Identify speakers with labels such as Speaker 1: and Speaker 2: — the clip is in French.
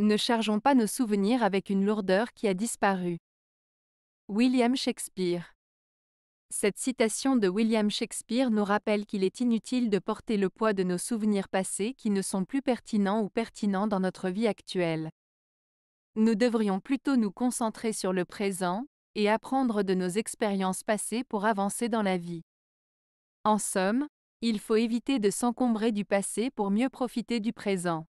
Speaker 1: Ne chargeons pas nos souvenirs avec une lourdeur qui a disparu. William Shakespeare. Cette citation de William Shakespeare nous rappelle qu'il est inutile de porter le poids de nos souvenirs passés qui ne sont plus pertinents ou pertinents dans notre vie actuelle. Nous devrions plutôt nous concentrer sur le présent et apprendre de nos expériences passées pour avancer dans la vie. En somme, il faut éviter de s'encombrer du passé pour mieux profiter du présent.